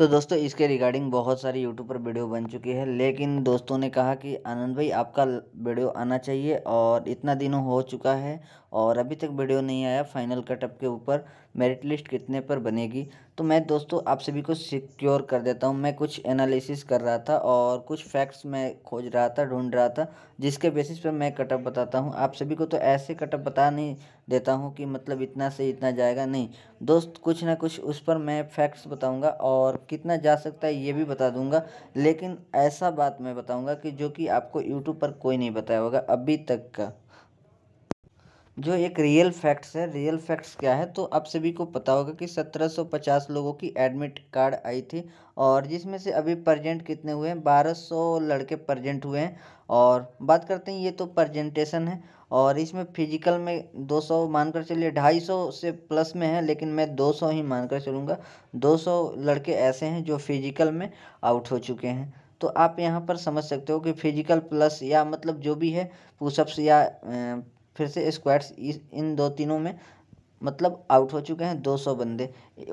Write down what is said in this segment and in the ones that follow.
तो दोस्तों इसके रिगार्डिंग बहुत सारी यूट्यूब पर वीडियो बन चुकी है लेकिन दोस्तों ने कहा कि आनंद भाई आपका वीडियो आना चाहिए और इतना दिनों हो चुका है और अभी तक वीडियो नहीं आया फाइनल कटअप के ऊपर मेरिट लिस्ट कितने पर बनेगी तो मैं दोस्तों आप सभी को सिक्योर कर देता हूँ मैं कुछ एनालिसिस कर रहा था और कुछ फैक्ट्स मैं खोज रहा था ढूंढ रहा था जिसके बेसिस पर मैं कटअप बताता हूँ आप सभी को तो ऐसे कटअप बता नहीं देता हूँ कि मतलब इतना से इतना जाएगा नहीं दोस्त कुछ ना कुछ उस पर मैं फैक्ट्स बताऊँगा और कितना जा सकता है ये भी बता दूंगा लेकिन ऐसा बात मैं बताऊंगा कि जो कि आपको यूट्यूब पर कोई नहीं बताया होगा अभी तक का जो एक रियल फैक्ट्स है रियल फैक्ट्स क्या है तो आप सभी को पता होगा कि 1750 लोगों की एडमिट कार्ड आई थी और जिसमें से अभी प्रजेंट कितने हुए हैं 1200 लड़के प्रजेंट हुए हैं और बात करते हैं ये तो प्रजेंटेशन है और इसमें फिजिकल में 200 मानकर चलिए 250 से प्लस में है लेकिन मैं 200 ही मानकर चलूँगा 200 लड़के ऐसे हैं जो फिजिकल में आउट हो चुके हैं तो आप यहाँ पर समझ सकते हो कि फिजिकल प्लस या मतलब जो भी है पुशअप्स या फिर से स्क्वाड्स इन दो तीनों में मतलब आउट हो चुके हैं 200 बंदे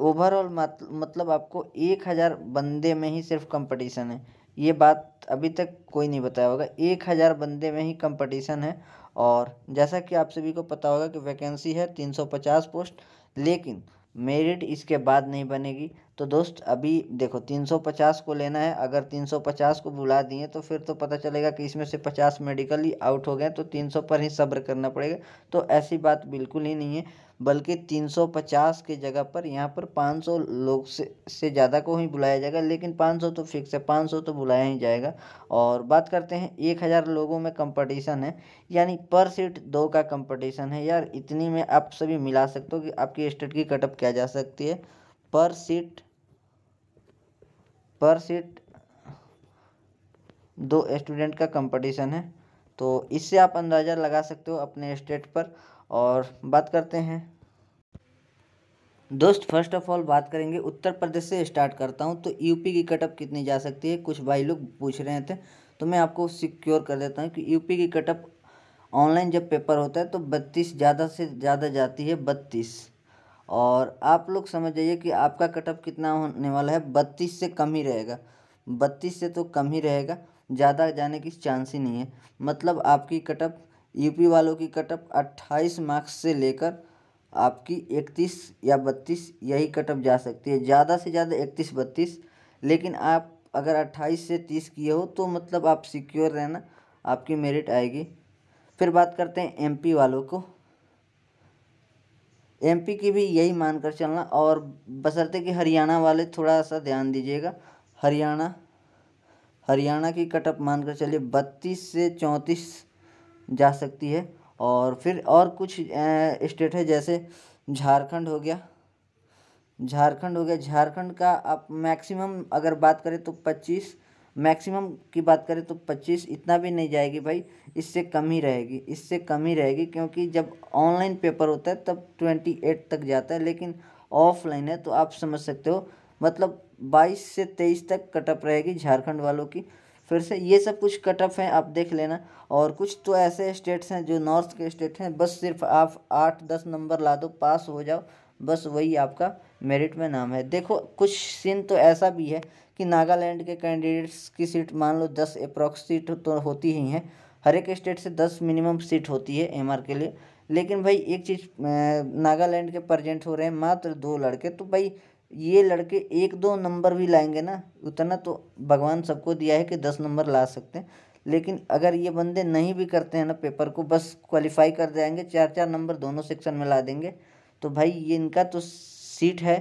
ओवरऑल मतलब आपको 1000 बंदे में ही सिर्फ कंपटीशन है ये बात अभी तक कोई नहीं बताया होगा 1000 बंदे में ही कंपटीशन है और जैसा कि आप सभी को पता होगा कि वैकेंसी है 350 पोस्ट लेकिन मेरिट इसके बाद नहीं बनेगी तो दोस्त अभी देखो 350 को लेना है अगर 350 को बुला दिए तो फिर तो पता चलेगा कि इसमें से 50 मेडिकली आउट हो गए तो 300 पर ही सब्र करना पड़ेगा तो ऐसी बात बिल्कुल ही नहीं है बल्कि 350 के जगह पर यहाँ पर 500 लोग से से ज़्यादा को ही बुलाया जाएगा लेकिन 500 तो फिक्स है 500 तो बुलाया ही जाएगा और बात करते हैं 1000 लोगों में कंपटीशन है यानी पर सीट दो का कंपटीशन है यार इतनी में आप सभी मिला सकते हो कि आपकी स्टेट की कटअप क्या जा सकती है पर सीट पर सीट दो स्टूडेंट का कंपटीशन है तो इससे आप अंदाज़ा लगा सकते हो अपने स्टेट पर और बात करते हैं दोस्त फर्स्ट ऑफ ऑल बात करेंगे उत्तर प्रदेश से स्टार्ट करता हूँ तो यूपी की कटअप कितनी जा सकती है कुछ भाई लोग पूछ रहे थे तो मैं आपको सिक्योर कर देता हूँ कि यूपी की कटअप ऑनलाइन जब पेपर होता है तो बत्तीस ज़्यादा से ज़्यादा जाती है बत्तीस और आप लोग समझ जाइए कि आपका कटअप कितना होने वाला है बत्तीस से कम ही रहेगा बत्तीस से तो कम ही रहेगा ज़्यादा जाने की चांस ही नहीं है मतलब आपकी कटअप यूपी वालों की कटअप अट्ठाईस मार्क्स से लेकर आपकी इकतीस या बत्तीस यही कटअप जा सकती है ज़्यादा से ज़्यादा इकतीस बत्तीस लेकिन आप अगर अट्ठाईस से तीस किए हो तो मतलब आप सिक्योर रहना आपकी मेरिट आएगी फिर बात करते हैं एमपी वालों को एमपी की भी यही मानकर चलना और बसरते कि हरियाणा वाले थोड़ा सा ध्यान दीजिएगा हरियाणा हरियाणा की कटअप मानकर चलिए बत्तीस से चौंतीस जा सकती है और फिर और कुछ स्टेट है जैसे झारखंड हो गया झारखंड हो गया झारखंड का आप मैक्सिमम अगर बात करें तो पच्चीस मैक्सिमम की बात करें तो पच्चीस इतना भी नहीं जाएगी भाई इससे कम ही रहेगी इससे कम ही रहेगी क्योंकि जब ऑनलाइन पेपर होता है तब ट्वेंटी एट तक जाता है लेकिन ऑफलाइन है तो आप समझ सकते हो मतलब बाईस से तेईस तक कटअप रहेगी झारखंड वालों की फिर से ये सब कुछ कट ऑफ हैं आप देख लेना और कुछ तो ऐसे स्टेट्स हैं जो नॉर्थ के स्टेट हैं बस सिर्फ आप आठ दस नंबर ला दो पास हो जाओ बस वही आपका मेरिट में नाम है देखो कुछ सीन तो ऐसा भी है कि नागालैंड के कैंडिडेट्स की सीट मान लो दस अप्रॉक्स सीट तो होती ही हैं हर एक स्टेट से दस मिनिमम सीट होती है एमआर के लिए लेकिन भाई एक चीज़ नागालैंड के प्रजेंट हो रहे हैं मात्र दो लड़के तो भाई ये लड़के एक दो नंबर भी लाएंगे ना उतना तो भगवान सबको दिया है कि दस नंबर ला सकते हैं लेकिन अगर ये बंदे नहीं भी करते हैं ना पेपर को बस क्वालिफाई कर जाएंगे चार चार नंबर दोनों सेक्शन में ला देंगे तो भाई ये इनका तो सीट है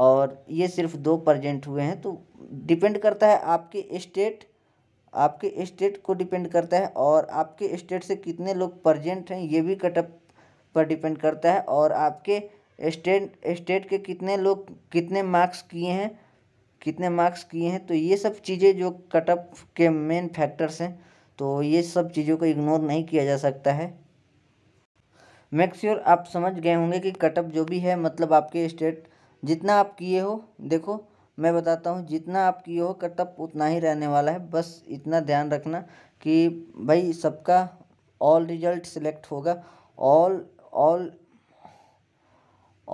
और ये सिर्फ दो प्रजेंट हुए हैं तो डिपेंड करता है आपके स्टेट आपके स्टेट को डिपेंड करता है और आपके स्टेट से कितने लोग प्रजेंट हैं ये भी कटअप पर डिपेंड करता है और आपके स्टेट स्टेट के कितने लोग कितने मार्क्स किए हैं कितने मार्क्स किए हैं तो ये सब चीज़ें जो कट ऑफ के मेन फैक्टर्स हैं तो ये सब चीज़ों को इग्नोर नहीं किया जा सकता है मेक श्योर sure आप समझ गए होंगे कि कट ऑफ जो भी है मतलब आपके स्टेट जितना आप किए हो देखो मैं बताता हूँ जितना आप किए हो कट ऑफ उतना ही रहने वाला है बस इतना ध्यान रखना कि भाई सबका ऑल रिजल्ट सिलेक्ट होगा all all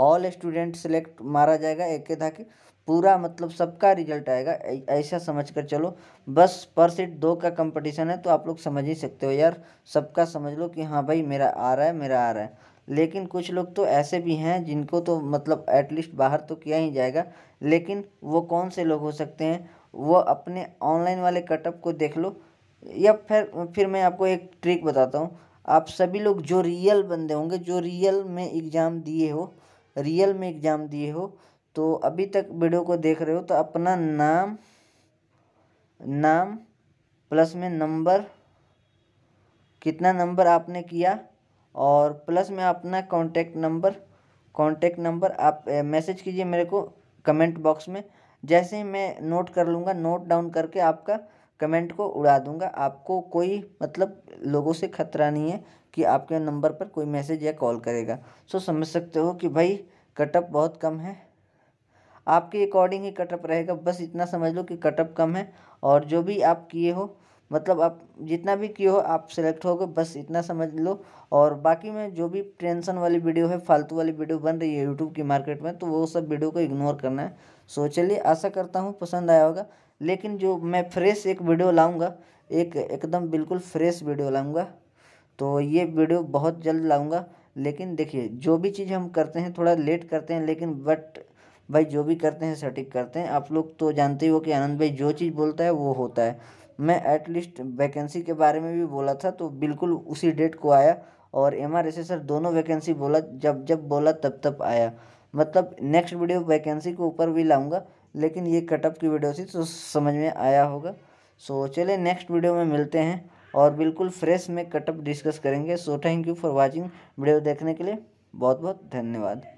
all student select मारा जाएगा एक के कि पूरा मतलब सबका रिजल्ट आएगा ऐसा समझ कर चलो बस पर सीट दो का कंपटीशन है तो आप लोग समझ ही सकते हो यार सबका समझ लो कि हाँ भाई मेरा आ रहा है मेरा आ रहा है लेकिन कुछ लोग तो ऐसे भी हैं जिनको तो मतलब एटलीस्ट बाहर तो किया ही जाएगा लेकिन वो कौन से लोग हो सकते हैं वो अपने ऑनलाइन वाले कटअप को देख लो या फिर फिर मैं आपको एक ट्रिक बताता हूँ आप सभी लोग जो रियल बंदे होंगे जो रियल में एग्ज़ाम दिए हो रियल में एग्ज़ाम दिए हो तो अभी तक वीडियो को देख रहे हो तो अपना नाम नाम प्लस में नंबर कितना नंबर आपने किया और प्लस में अपना कॉन्टेक्ट नंबर कॉन्टेक्ट नंबर आप मैसेज कीजिए मेरे को कमेंट बॉक्स में जैसे ही मैं नोट कर लूँगा नोट डाउन करके आपका कमेंट को उड़ा दूंगा आपको कोई मतलब लोगों से खतरा नहीं है कि आपके नंबर पर कोई मैसेज या कॉल करेगा सो समझ सकते हो कि भाई कटअप बहुत कम है आपके अकॉर्डिंग ही कटअप रहेगा बस इतना समझ लो कि कटअप कम है और जो भी आप किए हो मतलब आप जितना भी किए हो आप सेलेक्ट हो गए बस इतना समझ लो और बाकी में जो भी टेंशन वाली वीडियो है फालतू वाली वीडियो बन रही है यूट्यूब की मार्केट में तो वो सब वीडियो को इग्नोर करना है सो चलिए आशा करता हूँ पसंद आया होगा लेकिन जो मैं फ्रेश एक वीडियो लाऊंगा एक एकदम बिल्कुल फ्रेश वीडियो लाऊंगा तो ये वीडियो बहुत जल्द लाऊंगा लेकिन देखिए जो भी चीज़ हम करते हैं थोड़ा लेट करते हैं लेकिन बट भाई जो भी करते हैं सटीक करते हैं आप लोग तो जानते ही हो कि आनंद भाई जो चीज़ बोलता है वो होता है मैं एटलीस्ट वैकेंसी के बारे में भी बोला था तो बिल्कुल उसी डेट को आया और एम आर सर दोनों वैकेंसी बोला जब जब बोला तब तब आया मतलब नेक्स्ट वीडियो वैकेंसी के ऊपर भी लाऊंगा लेकिन ये कटअप की वीडियो थी तो समझ में आया होगा सो चले नेक्स्ट वीडियो में मिलते हैं और बिल्कुल फ्रेश में कटअप डिस्कस करेंगे so thank you for watching video देखने के लिए बहुत बहुत धन्यवाद